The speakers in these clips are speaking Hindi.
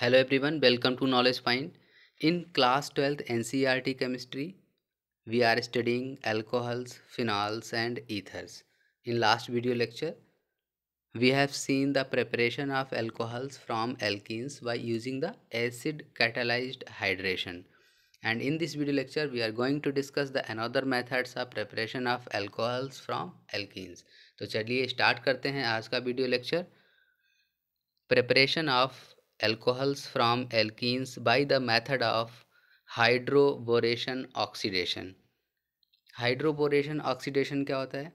hello everyone welcome to knowledge find in class twelfth NCERT chemistry we are studying alcohols phenols and ethers in last video lecture we have seen the preparation of alcohols from alkenes by using the acid catalysed hydration and in this video lecture we are going to discuss the another methods of preparation of alcohols from एल्किस तो चलिए स्टार्ट करते हैं आज का video lecture preparation of alcohols from alkenes by the method of hydroboration oxidation hydroboration oxidation क्या होता है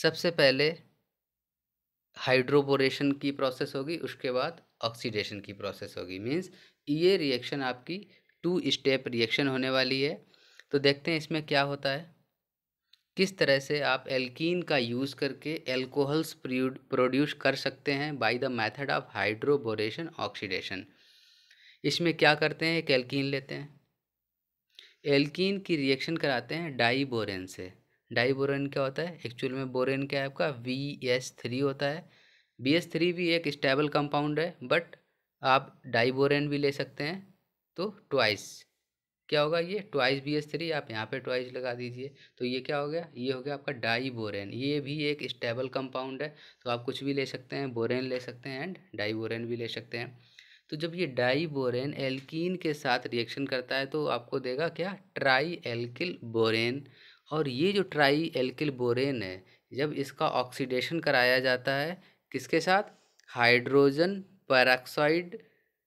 सबसे पहले हाइड्रोबोरेशन की प्रोसेस होगी उसके बाद ऑक्सीडेशन की प्रोसेस होगी मींस ये रिएक्शन आपकी टू स्टेप रिएक्शन होने वाली है तो देखते हैं इसमें क्या होता है किस तरह से आप एल्कीन का यूज़ करके एल्कोहल्स प्रोड्यूस कर सकते हैं by the method of hydroboration oxidation इसमें क्या करते हैं एक एल्कीन लेते हैं एल्कीन की रिएक्शन कराते हैं डाईबोरेन से डाइबोरेन क्या होता है एक्चुअल में बोरेन क्या है आपका वी एस थ्री होता है बी एस थ्री भी एक स्टेबल कंपाउंड है बट आप डाइबोरेन भी ले सकते हैं तो ट्वाइस क्या होगा ये ट्वाइस बी एस थ्री आप यहाँ पे ट्वाइस लगा दीजिए तो ये क्या हो गया ये हो गया आपका डाई बोरेन ये भी एक स्टेबल कंपाउंड है तो आप कुछ भी ले सकते हैं बोरेन ले सकते हैं एंड डाई बोरेन भी ले सकते हैं तो जब ये डाई बोरेन एल्किन के साथ रिएक्शन करता है तो आपको देगा क्या ट्राई एल्किल बोरेन और ये जो ट्राई एल्किल बोरेन है जब इसका ऑक्सीडेशन कराया जाता है किसके साथ हाइड्रोजन पैराक्साइड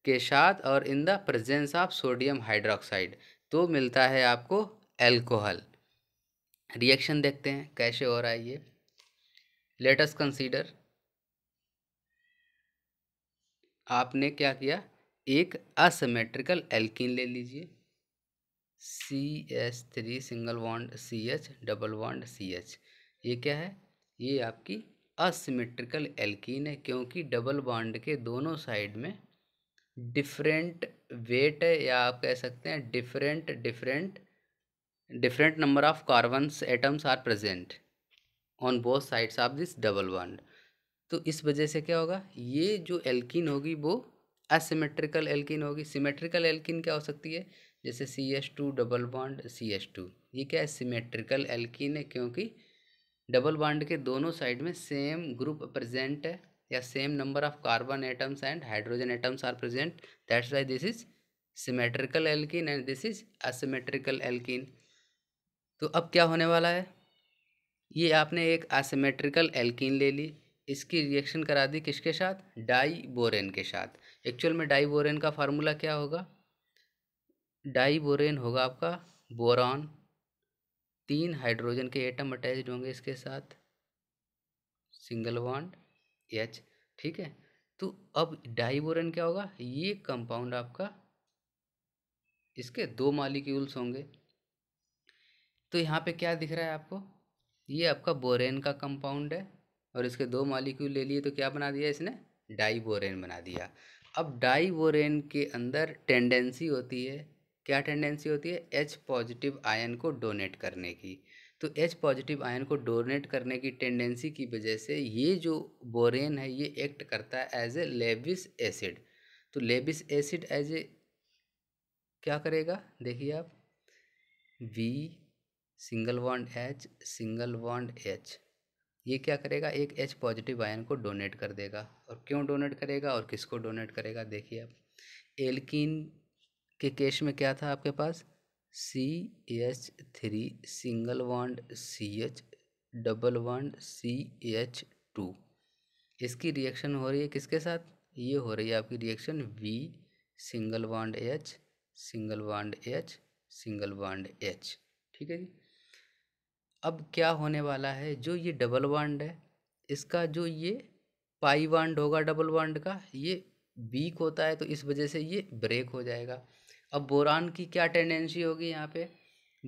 के साथ और in the presence of sodium hydroxide तो मिलता है आपको एल्कोहल रिएक्शन देखते हैं कैसे हो रहा है ये लेटस कंसीडर आपने क्या किया एक असमेट्रिकल एल्किन ले लीजिए C H three single bond C H double bond C H ये क्या है ये आपकी असमेट्रिकल एल्किन है क्योंकि डबल बॉन्ड के दोनों साइड में डिफरेंट वेट या आप कह सकते हैं different different different number of carbons atoms are present on both sides of this double bond तो इस वजह से क्या होगा ये जो एल्किन होगी वो असीमेट्रिकल एल्किन होगी सीमेट्रिकल एल्किन क्या हो सकती है जैसे C S two double bond C S two ये क्या है सीमेट्रिकल एल्किन है क्योंकि डबल बॉन्ड के दोनों साइड में सेम ग्रुप प्रेजेंट है या same number of carbon atoms and hydrogen atoms are present that's why this is symmetrical alkene and this is asymmetrical alkene तो अब क्या होने वाला है ये आपने एक असीमेट्रिकल एल्किन ले ली इसकी रिएक्शन करा दी किसके साथ डाई बोरेन के साथ एक्चुअल में डाई बोरेन का फार्मूला क्या होगा डाई बोरेन होगा आपका बोरॉन तीन हाइड्रोजन के एटम अटैच होंगे इसके साथ सिंगल बॉन्ड एच ठीक है तो अब डाइबोरन क्या होगा ये कंपाउंड आपका इसके दो मालिक्यूल्स होंगे तो यहाँ पे क्या दिख रहा है आपको ये आपका बोरेन का कंपाउंड है और इसके दो मालिक्यूल ले लिए तो क्या बना दिया इसने डाइबोरेन बना दिया अब डाइबोरेन के अंदर टेंडेंसी होती है क्या टेंडेंसी होती है एच पॉजिटिव आयन को डोनेट करने की तो एच पॉजिटिव आयन को डोनेट करने की टेंडेंसी की वजह से ये जो बोरेन है ये एक्ट करता है एज ए लेबिस एसिड तो लेबिस एसिड एज ए क्या करेगा देखिए आप B single bond H single bond H ये क्या करेगा एक एच पॉजिटिव आयन को डोनेट कर देगा और क्यों डोनेट करेगा और किसको डोनेट करेगा देखिए आप एल्किन के केस में क्या था आपके पास C H three single bond C H double bond C H two इसकी रिएक्शन हो रही है किसके साथ ये हो रही है आपकी reaction B single bond H single bond H single bond H ठीक है जी अब क्या होने वाला है जो ये डबल वांड है इसका जो ये पाई वांड होगा डबल वांड का ये वीक होता है तो इस वजह से ये ब्रेक हो जाएगा अब बोरान की क्या टेंडेंसी होगी यहाँ पे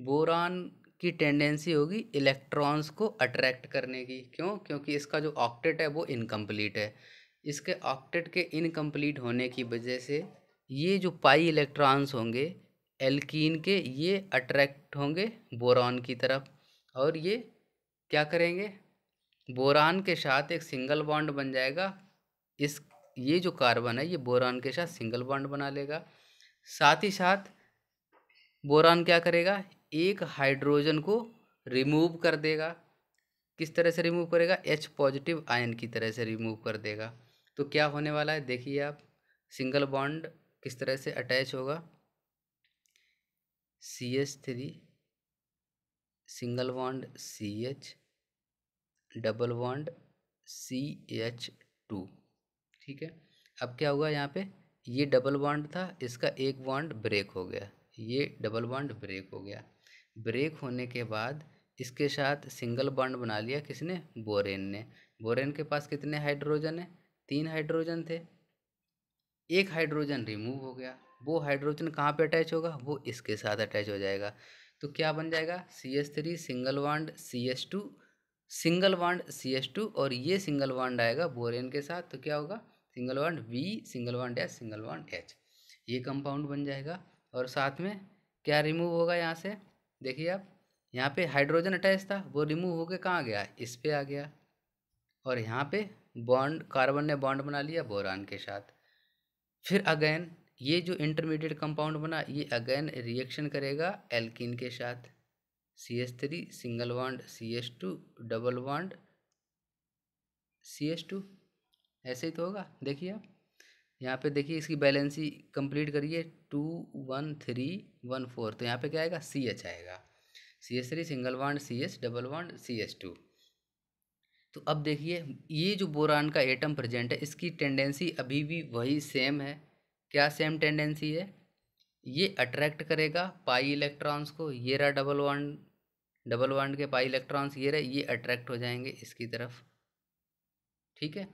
बोरान की टेंडेंसी होगी इलेक्ट्रॉन्स को अट्रैक्ट करने की क्यों क्योंकि इसका जो ऑक्टेट है वो इनकम्प्लीट है इसके ऑक्टेट के इनकम्प्लीट होने की वजह से ये जो पाई इलेक्ट्रॉन्स होंगे एल्कीन के ये अट्रैक्ट होंगे बोरान की तरफ और ये क्या करेंगे बोरान के साथ एक सिंगल बॉन्ड बन जाएगा इस ये जो कार्बन है ये बोरान के साथ सिंगल बॉन्ड बना लेगा साथ ही साथ बोरान क्या करेगा एक हाइड्रोजन को रिमूव कर देगा किस तरह से रिमूव करेगा एच पॉजिटिव आयन की तरह से रिमूव कर देगा तो क्या होने वाला है देखिए आप सिंगल बॉन्ड किस तरह से अटैच होगा C H three single bond C H double bond C H two ठीक है अब क्या हुआ यहाँ पे ये डबल बॉन्ड था इसका एक बॉन्ड ब्रेक हो गया ये डबल बॉन्ड ब्रेक हो गया ब्रेक होने के बाद इसके साथ सिंगल बॉन्ड बना लिया किसने बोरेन ने बोरेन के पास कितने हाइड्रोजन है तीन हाइड्रोजन थे एक हाइड्रोजन रिमूव हो गया वो हाइड्रोजन कहाँ पे अटैच होगा वो इसके साथ अटैच हो जाएगा तो क्या बन जाएगा C S three single bond C S two single bond C S two और ये सिंगल वांड आएगा बोरेन के साथ तो क्या होगा single bond B single bond H single bond H ये कंपाउंड बन जाएगा और साथ में क्या रिमूव होगा यहाँ से देखिए आप यहाँ पे हाइड्रोजन अटैच था वो रिमूव होके कहाँ गया इस पर आ गया और यहाँ पे बॉन्ड कार्बन ने बॉन्ड बना लिया बोरान के साथ फिर अगेन ये जो इंटरमीडिएट कंपाउंड बना ये अगेन रिएक्शन करेगा एल्किन के साथ C S three single bond C S two double bond C S two ऐसे ही तो होगा देखिए आप यहाँ पे देखिए इसकी बैलेंसी कंप्लीट करिए two one three one four तो यहाँ पे क्या आएगा सी एच आएगा C S three single bond C H double bond C S two तो अब देखिए ये जो बोरान का एटम प्रेजेंट है इसकी टेंडेंसी अभी भी वही सेम है क्या सेम टेंडेंसी है ये अट्रैक्ट करेगा पाई इलेक्ट्रॉन्स को ये रहा डबल वांड डबल वांड के पाई इलेक्ट्रॉन्स ये रहे ये अट्रैक्ट हो जाएंगे इसकी तरफ ठीक है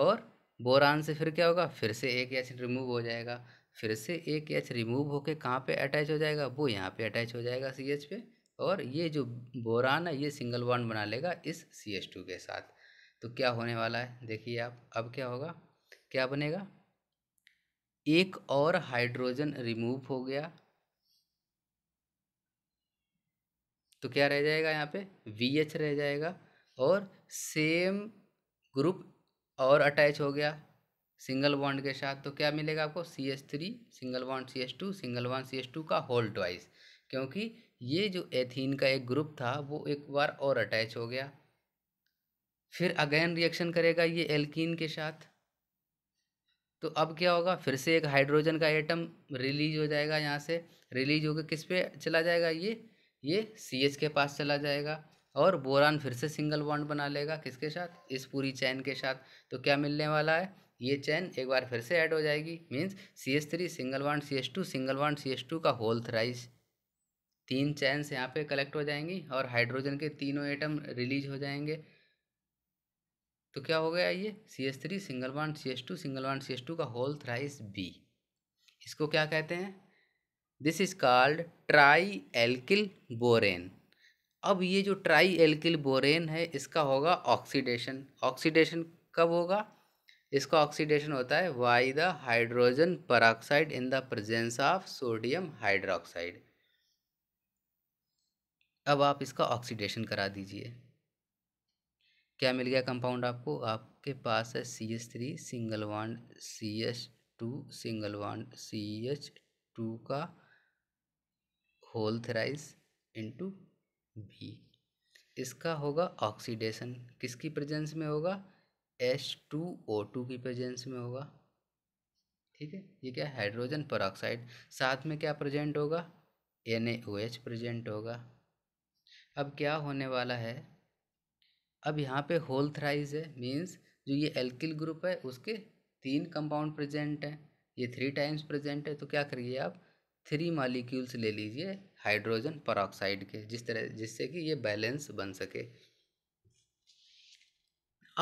और बोरान से फिर क्या होगा फिर से एक एच रिमूव हो जाएगा फिर से एक एच रिमूव होके कहाँ पे अटैच हो जाएगा वो यहाँ पे अटैच हो जाएगा सी एच पे और ये जो बोरान है ये सिंगल वन बना लेगा इस सी एच टू के साथ तो क्या होने वाला है देखिए आप अब क्या होगा क्या बनेगा एक और हाइड्रोजन रिमूव हो गया तो क्या रह जाएगा यहाँ पे वी एच रह जाएगा और सेम ग्रुप और अटैच हो गया सिंगल बॉन्ड के साथ तो क्या मिलेगा आपको C S three single bond C S two single bond C S two का होल ट्वाइस क्योंकि ये जो एथीन का एक ग्रुप था वो एक बार और अटैच हो गया फिर अगेन रिएक्शन करेगा ये एल्कीन के साथ तो अब क्या होगा फिर से एक हाइड्रोजन का एटम रिलीज हो जाएगा यहाँ से रिलीज होकर किस पे चला जाएगा ये ये सी एच के पास चला जाएगा और बोरान फिर से सिंगल बॉन्ड बना लेगा किसके साथ इस पूरी चैन के साथ तो क्या मिलने वाला है ये चैन एक बार फिर से ऐड हो जाएगी means C S three single one C S two single one C S two का होल थ्राइस तीन से यहाँ पे कलेक्ट हो जाएंगी और हाइड्रोजन के तीनों एटम रिलीज हो जाएंगे तो क्या हो गया ये C S three single one C S two single one C S two का होल थ्राइस बी इसको क्या कहते हैं this is called trialkyl borane अब ये जो ट्राई एल्किल बोरेन है इसका होगा ऑक्सीडेशन ऑक्सीडेशन कब होगा इसका ऑक्सीडेशन होता है by the hydrogen peroxide in the presence of sodium hydroxide अब आप इसका ऑक्सीडेशन करा दीजिए क्या मिल गया कंपाउंड आपको आपके पास है C H three single bond C H two single bond C H two का होल थ्राइस इंटू बी इसका होगा ऑक्सीडेशन किसकी प्रेजेंस में होगा एच टू ओ टू की प्रेजेंस में होगा ठीक है ये क्या हाइड्रोजन पर साथ में क्या प्रेजेंट होगा एन एच प्रेजेंट होगा अब क्या होने वाला है अब यहाँ पे होल थ्राइज है मीन्स जो ये एल्किल ग्रुप है उसके तीन कंपाउंड प्रेजेंट हैं ये थ्री टाइम्स प्रेजेंट है तो क्या करिए आप थ्री मालिक्यूल्स ले लीजिए हाइड्रोजन परऑक्साइड के जिस तरह जिससे कि ये बैलेंस बन सके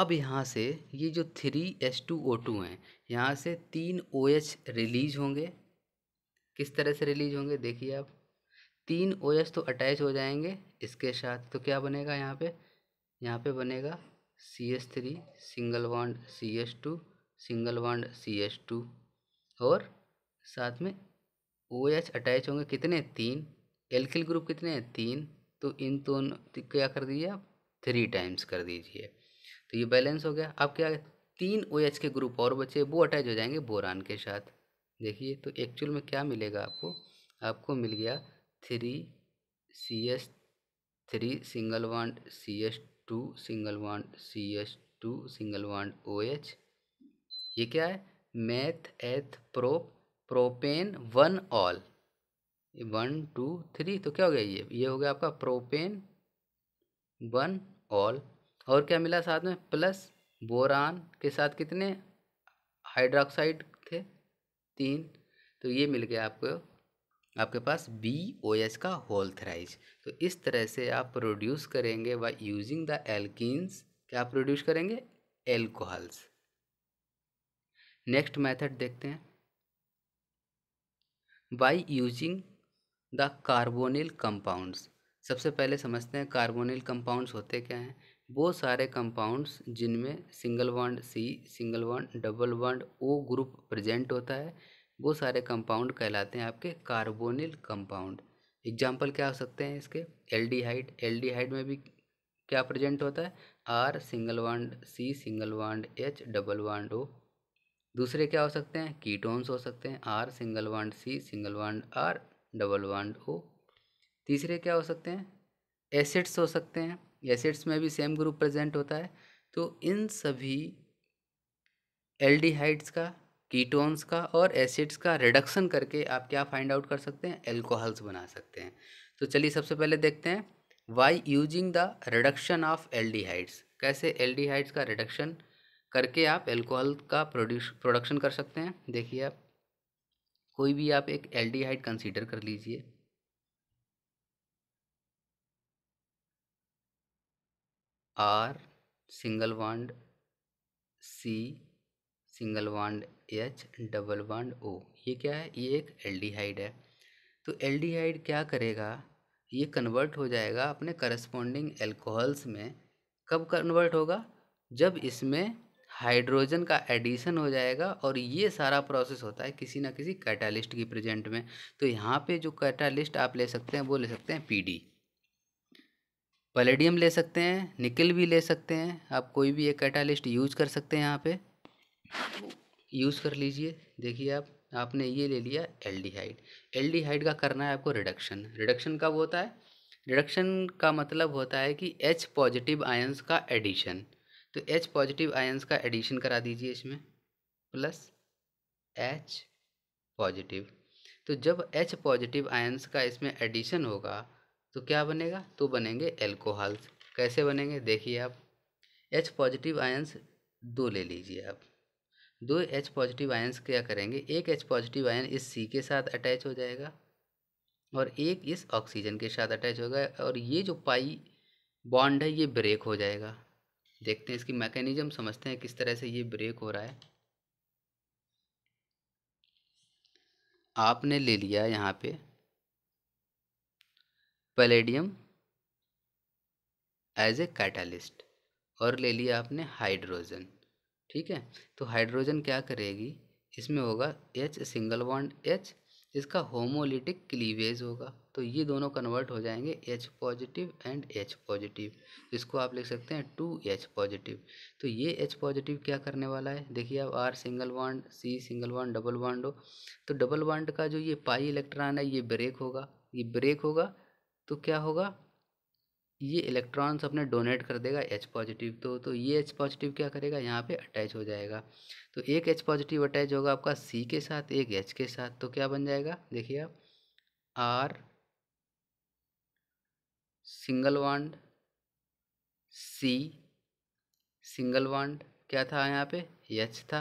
अब यहाँ से ये जो three S two O two हैं यहाँ से तीन ओ एच रिलीज होंगे किस तरह से रिलीज होंगे देखिए आप तीन ओ एच तो अटैच हो जाएंगे इसके साथ तो क्या बनेगा यहाँ पे यहाँ पे बनेगा C S three single bond C S two single bond C S two और साथ में ओ एच अटैच होंगे कितने तीन एल्किल ग्रुप कितने हैं तीन तो इन दोनों तो क्या कर दीजिए आप थ्री टाइम्स कर दीजिए तो ये बैलेंस हो गया अब क्या तीन ओ OH के ग्रुप और बचे वो अटैच हो जाएंगे बोरान के साथ देखिए तो एक्चुअल में क्या मिलेगा आपको आपको मिल गया three C S three single bond C S two single bond C S two single bond O H ये क्या है meth eth pro propane one ol one two three तो क्या हो गया ये ये हो गया आपका प्रोपेन वन ऑल और क्या मिला साथ में प्लस बोरान के साथ कितने हाइड्रोक्साइड थे तीन तो ये मिल गया आपको आपके पास बी ओ एस का होल थ्राइज तो इस तरह से आप प्रोड्यूस करेंगे बाय यूजिंग द एल्किस क्या प्रोड्यूस करेंगे एल्कोहल्स नेक्स्ट मेथड देखते हैं by using the carbonyl compounds सबसे पहले समझते हैं कार्बोनिल कंपाउंड्स होते क्या हैं वो सारे कंपाउंड्स जिनमें single bond C single bond double bond O group present होता है वो सारे कंपाउंड कहलाते हैं आपके कार्बोनिल कंपाउंड एग्जाम्पल क्या हो सकते हैं इसके एल्डिहाइड एल्डिहाइड में भी क्या प्रेजेंट होता है R single bond C single bond H double bond O दूसरे क्या हो सकते हैं कीटोन्स हो सकते हैं R single bond C single bond R double one O तीसरे क्या हो सकते हैं एसिड्स हो सकते हैं एसिड्स में भी सेम ग्रुप प्रेजेंट होता है तो इन सभी एल्डिहाइड्स का कीटोन्स का और एसिड्स का रिडक्शन करके आप क्या फाइंड आउट कर सकते हैं एल्कोहल्स बना सकते हैं तो चलिए सबसे पहले देखते हैं by using the reduction of aldehydes कैसे एल्डिहाइड्स का रिडक्शन करके आप एल्कोहल का प्रोड्यूस प्रोडक्शन कर सकते हैं देखिए आप कोई भी आप एक एल्डिहाइड कंसीडर कर लीजिए R single bond C single bond H double bond O ये क्या है ये एक एल्डिहाइड है तो एल्डिहाइड क्या करेगा ये कन्वर्ट हो जाएगा अपने करस्पॉन्डिंग एल्कोहल्स में कब कन्वर्ट होगा जब इसमें हाइड्रोजन का एडिशन हो जाएगा और ये सारा प्रोसेस होता है किसी ना किसी कैटालिस्ट की प्रेजेंट में तो यहाँ पे जो कैटालिस्ट आप ले सकते हैं वो ले सकते हैं पीडी पलेडियम ले सकते हैं निकल भी ले सकते हैं आप कोई भी एक कैटालिस्ट यूज कर सकते हैं यहाँ पे यूज़ कर लीजिए देखिए आप आपने ये ले लिया एल्डिहाइड एल्डिहाइड का करना है आपको रिडक्शन रिडक्शन कब होता है रिडक्शन का मतलब होता है कि एच पॉजिटिव आयंस का एडिशन तो एच पॉजिटिव आयंस का एडिशन करा दीजिए इसमें प्लस एच पॉजिटिव तो जब एच पॉजिटिव आयंस का इसमें एडिशन होगा तो क्या बनेगा तो बनेंगे एल्कोहल्स कैसे बनेंगे देखिए आप एच पॉजिटिव आयंस दो ले लीजिए आप दो एच पॉजिटिव आयंस क्या करेंगे एक एच पॉजिटिव आयन इस सी के साथ अटैच हो जाएगा और एक इस ऑक्सीजन के साथ अटैच होगा और ये जो पाई बॉन्ड है ये ब्रेक हो जाएगा देखते हैं इसकी मैकेनिज्म समझते हैं किस तरह से ये ब्रेक हो रहा है आपने ले लिया यहाँ पे पलेडियम एज ए कैटालिस्ट और ले लिया आपने हाइड्रोजन ठीक है तो हाइड्रोजन क्या करेगी इसमें होगा एच सिंगल बॉन्ड एच इसका होमोलिटिक क्लीवेज होगा तो ये दोनों कन्वर्ट हो जाएंगे H positive and H positive इसको आप लिख सकते हैं टू एच पॉजिटिव तो ये एच पॉजिटिव क्या करने वाला है देखिए आप R single bond C single bond double bond हो तो डबल वांड का जो ये पाई इलेक्ट्रॉन है ये ब्रेक होगा ये ब्रेक होगा तो क्या होगा ये इलेक्ट्रॉन्स अपने डोनेट कर देगा एच पॉजिटिव तो तो ये एच पॉजिटिव क्या करेगा यहाँ पे अटैच हो जाएगा तो एक एच पॉजिटिव अटैच होगा आपका सी के साथ एक एच के साथ तो क्या बन जाएगा देखिए आप R single bond C single bond क्या था यहाँ पे यच था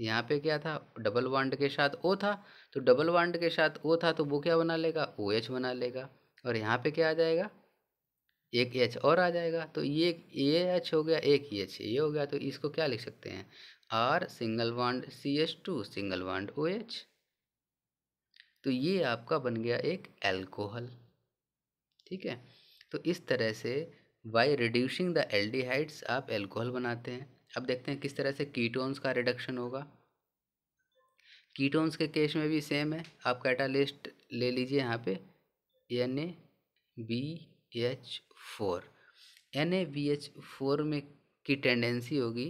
यहाँ पे क्या था डबल वांड के साथ ओ था तो डबल वांड के साथ ओ था तो वो क्या बना लेगा ओ एच बना लेगा और यहाँ पे क्या आ जाएगा एक एच और आ जाएगा तो ये ए एच हो गया एक एच e ये हो गया तो इसको क्या लिख सकते हैं R single bond C H two single bond O H तो ये आपका बन गया एक एल्कोहल ठीक है तो इस तरह से बाई रिड्यूसिंग द एल आप एल्कोहल बनाते हैं अब देखते हैं किस तरह से कीटोन्स का रिडक्शन होगा कीटोन्स के केस में भी सेम है आप कैटालिस्ट ले लीजिए यहाँ पे N A B H four N A B H four में की टेंडेंसी होगी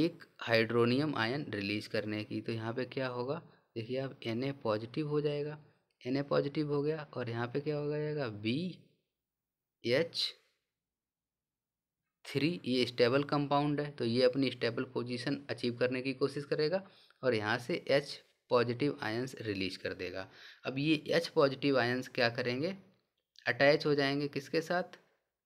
एक हाइड्रोनियम आयन रिलीज करने की तो यहाँ पे क्या होगा देखिए आप एन ए पॉजिटिव हो जाएगा एन ए पॉजिटिव हो गया और यहाँ पे क्या हो जाएगा बी एच थ्री ये स्टेबल कंपाउंड है तो ये अपनी स्टेबल पोजीशन अचीव करने की कोशिश करेगा और यहाँ से एच पॉजिटिव आयंस रिलीज कर देगा अब ये एच पॉजिटिव आयंस क्या करेंगे अटैच हो जाएंगे किसके साथ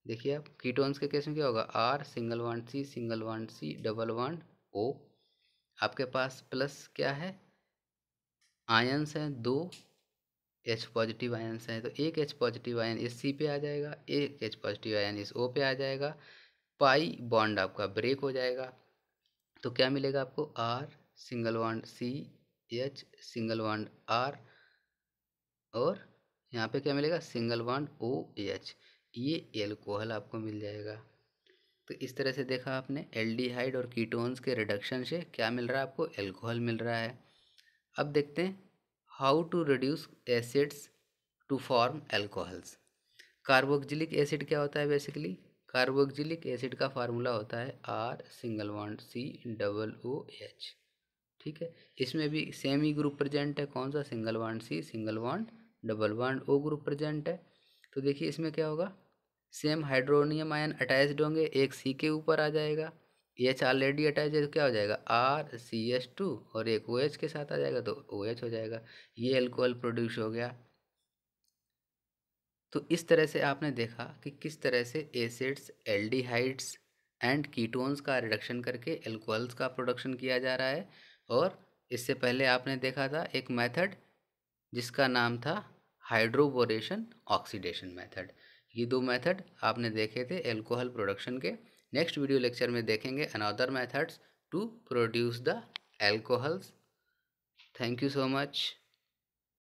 देखिए आप कीटोन्स के केस में क्या होगा R single one C single one C double one O आपके पास प्लस क्या है आयंस हैं दो एच पॉजिटिव आयन्स हैं तो एक एच पॉजिटिव आयन इस सी पे आ जाएगा एक एच पॉजिटिव आयन इस ओ पे आ जाएगा पाई बॉन्ड आपका ब्रेक हो जाएगा तो क्या मिलेगा आपको R single bond C H single bond R और यहाँ पे क्या मिलेगा सिंगल बॉन्ड ओ एच ये एल्कोहल आपको मिल जाएगा तो इस तरह से देखा आपने एल्डिहाइड और कीटोन्स के रिडक्शन से क्या मिल रहा है आपको एल्कोहल मिल रहा है अब देखते हैं how to reduce acids to form alcohols carboxylic acid क्या होता है बेसिकली कार्बोक्जिलिक एसिड का फार्मूला होता है R single one C double O H ठीक है इसमें भी सेम ही ग्रुप प्रेजेंट है कौन सा single one C single one double one O group present है तो देखिए इसमें क्या होगा सेम हाइड्रोनियम आयन अटैच्ड होंगे एक सी के ऊपर आ जाएगा ये एच ऑलरेडी अटैच है तो क्या हो जाएगा आर सी एस टू और एक ओ एच के साथ आ जाएगा तो ओ OH एच हो जाएगा ये एल्कोहल प्रोड्यूस हो गया तो इस तरह से आपने देखा कि किस तरह से एसिड्स एल्डिहाइड्स एंड कीटोन्स का रिडक्शन करके एल्कोहल्स का प्रोडक्शन किया जा रहा है और इससे पहले आपने देखा था एक मैथड जिसका नाम था हाइड्रोबोरेशन ऑक्सीडेशन मैथड ये दो मैथड आपने देखे थे एल्कोहल प्रोडक्शन के नेक्स्ट वीडियो लेक्चर में देखेंगे another methods to produce the alcohols thank you so much